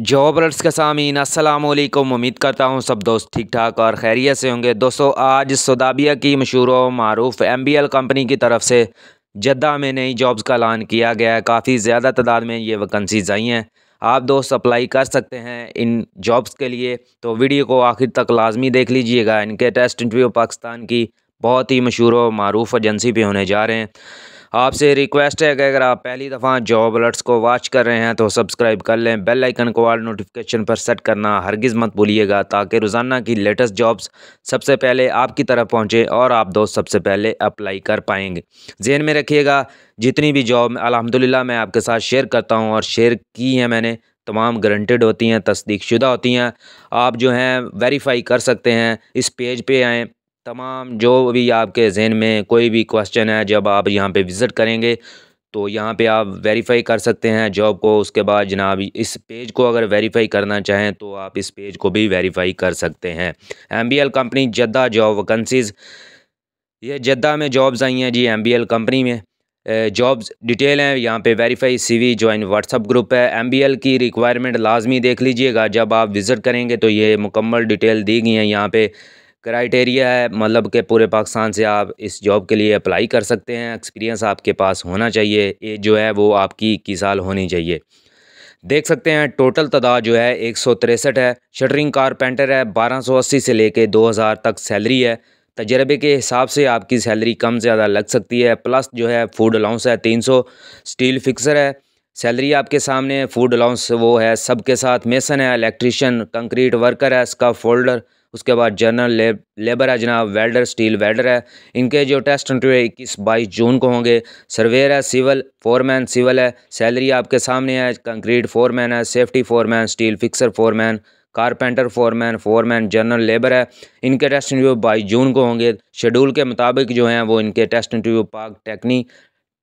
jobbers के सामीन असलम उम्मीद करता हूँ सब दोस्त ठीक ठाक और खैरियत से होंगे दोस्तों आज सदाबिया की मशहूर व मरूफ एम बी एल कंपनी की तरफ से जद्दा में नई जॉब्स का ऐलान किया गया है काफ़ी ज़्यादा तादाद में ये वैकेंसीज आई हैं आप दोस्त अप्लाई कर सकते हैं इन जॉब्स के लिए तो वीडियो को आखिर तक लाजमी देख लीजिएगा इनके टेस्ट इंटरव्यू पाकिस्तान की बहुत ही मशहूर व मरूफ एजेंसी पर होने जा रहे हैं आपसे रिक्वेस्ट है कि अगर आप पहली दफ़ा जॉब अलर्ट्स को वॉच कर रहे हैं तो सब्सक्राइब कर लें बेल आइकन को ऑल नोटिफिकेशन पर सेट करना हरगिज़ मत भूलिएगा ताकि रोज़ाना की लेटेस्ट जॉब्स सबसे पहले आपकी तरफ पहुँचे और आप दोस्त सबसे पहले अप्लाई कर पाएंगे जेन में रखिएगा जितनी भी जॉब अलहमदिल्ला मैं आपके साथ शेयर करता हूँ और शेयर की है मैंने तमाम ग्रंटेड होती हैं तस्दीक शुदा होती हैं आप जो हैं वेरीफाई कर सकते हैं इस पेज पे आएँ तमाम जो भी आपके जहन में कोई भी क्वेश्चन है जब आप यहाँ पे विज़िट करेंगे तो यहाँ पे आप वेरीफाई कर सकते हैं जॉब को उसके बाद जनाब इस पेज को अगर वेरीफाई करना चाहें तो आप इस पेज को भी वेरीफाई कर सकते हैं M B L company Jeddah job vacancies ये जद्दा में जॉब्स आई हैं जी एम बी एल कंपनी में जॉब्स डिटेल हैं यहाँ पे verify CV join WhatsApp group है एमबीएल की रिक्वायरमेंट लाजमी देख लीजिएगा जब आप विज़िट करेंगे तो ये मुकम्मल डिटेल दी गई हैं यहाँ पे क्राइटेरिया है मतलब के पूरे पाकिस्तान से आप इस जॉब के लिए अप्लाई कर सकते हैं एक्सपीरियंस आपके पास होना चाहिए एज जो है वो आपकी इक्कीस साल होनी चाहिए देख सकते हैं टोटल तादाद जो है एक सौ तिरसठ है शटरिंग कारपेंटर है बारह सौ अस्सी से लेके दो हज़ार तक सैलरी है तजर्बे के हिसाब से आपकी सैलरी कम ज़्यादा लग सकती है प्लस जो है फूड अलाउंस है तीन सौ स्टील फिक्सर है सैलरी आपके सामने फूड अलाउंस वो है सब के साथ मेसन है इलेक्ट्रिशियन कंक्रीट वर्कर है इसका फोल्डर उसके बाद जनरल ले, लेबर है जनाब वेल्डर स्टील वेल्डर है इनके जो टेस्ट इंटरव्यू इक्कीस बाईस जून को होंगे सर्वेयर है सिविल फोरमैन सिविल है सैलरी आपके सामने है कंक्रीट फोरमैन है safety foreman steel fixer foreman carpenter foreman foreman general labour है इनके टेस्ट इंटरव्यू बाईस जून को होंगे शेड्यूल के मुताबिक जो हैं वो इनके टेस्ट इंटरव्यू पाक टेक्नी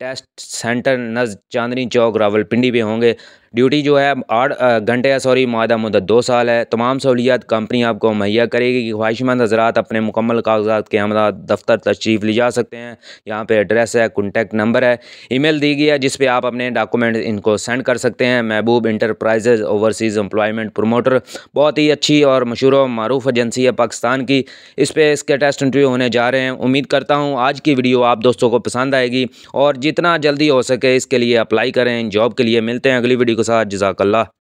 टेस्ट सेंटर नज चांदनी चौक रावलपिंडी में होंगे ड्यूटी जो है आठ घंटे सॉरी माह मुद्दत दो साल है तमाम सहूलियात कंपनी आपको मुहैया करेगी कि ख्वाहिशमंद हजरात अपने मुकम्मल कागजात के हमला दफ्तर तशरीफ़ ले जा सकते हैं यहाँ पर एड्रेस है कॉन्टैक्ट नंबर है ई मेल दी गई है जिस आप अपने डॉक्यूमेंट इनको सेंड कर सकते हैं महबूब इंटरप्राइजेज ओवरसीज़ एम्प्लॉयमेंट प्रोमोटर बहुत ही अच्छी और मशहूर मरूफ एजेंसी है पाकिस्तान की इस पर इसके टेस्ट इंटरव्यू होने जा रहे हैं उम्मीद करता हूँ आज की वीडियो आप दोस्तों को पसंद आएगी और जितना जल्दी हो सके इसके लिए अप्लाई करें जॉब के लिए मिलते हैं अगली वीडियो के साथ जजाकल्ला